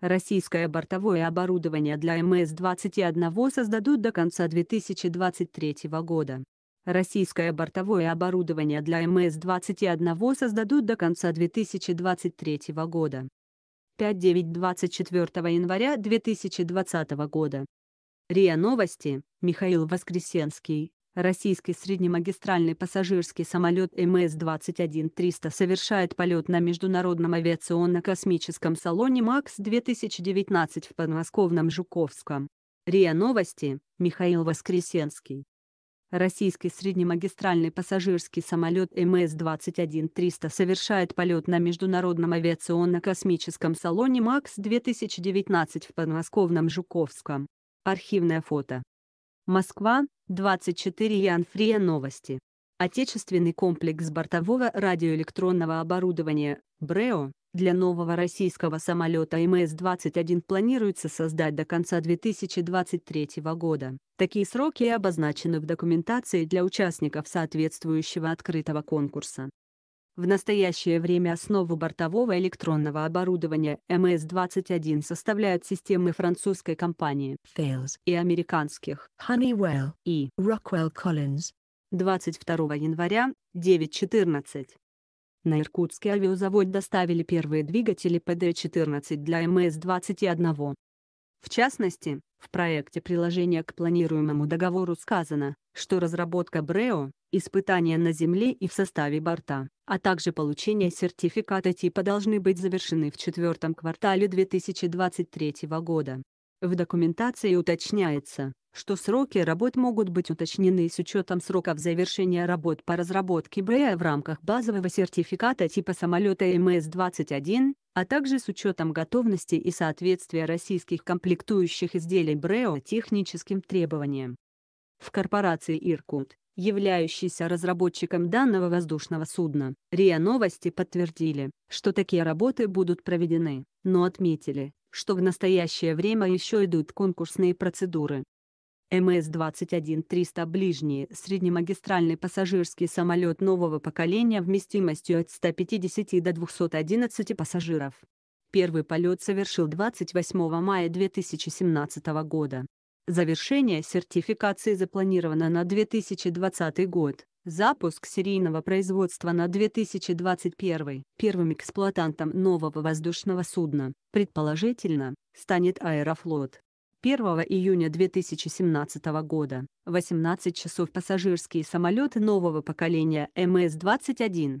Российское бортовое оборудование для МС-21 создадут до конца 2023 года. Российское бортовое оборудование для МС-21 создадут до конца 2023 года. 5-9-24 января 2020 года. РИА Новости, Михаил Воскресенский. Российский среднемагистральный пассажирский самолет МС-21-300 совершает полет на Международном авиационно-космическом салоне МАКС-2019 в подмосковном Жуковском. РИА Новости, Михаил Воскресенский. Российский среднемагистральный пассажирский самолет МС-21-300 совершает полет на Международном авиационно-космическом салоне МАКС-2019 в подмосковном Жуковском. Архивное фото. Москва, 24 Янфрия Новости. Отечественный комплекс бортового радиоэлектронного оборудования БРЕО для нового российского самолета МС-21 планируется создать до конца 2023 года. Такие сроки обозначены в документации для участников соответствующего открытого конкурса. В настоящее время основу бортового электронного оборудования мс 21 составляют системы французской компании Thales и американских Honeywell и Rockwell Collins. 22 января, 9.14. На Иркутский авиазавод доставили первые двигатели ПД-14 для МС-21. В частности, в проекте приложения к планируемому договору сказано, что разработка БРЭО, испытания на Земле и в составе борта, а также получение сертификата типа должны быть завершены в четвертом квартале 2023 года. В документации уточняется, что сроки работ могут быть уточнены с учетом сроков завершения работ по разработке БРЭ в рамках базового сертификата типа самолета МС-21, а также с учетом готовности и соответствия российских комплектующих изделий БРЭО техническим требованиям. В корпорации «Иркут», являющейся разработчиком данного воздушного судна, РИА Новости подтвердили, что такие работы будут проведены, но отметили, что в настоящее время еще идут конкурсные процедуры. МС-21-300 ближний среднемагистральный пассажирский самолет нового поколения вместимостью от 150 до 211 пассажиров. Первый полет совершил 28 мая 2017 года. Завершение сертификации запланировано на 2020 год. Запуск серийного производства на 2021 первым эксплуатантом нового воздушного судна, предположительно, станет Аэрофлот. 1 июня 2017 года, 18 часов пассажирские самолеты нового поколения МС-21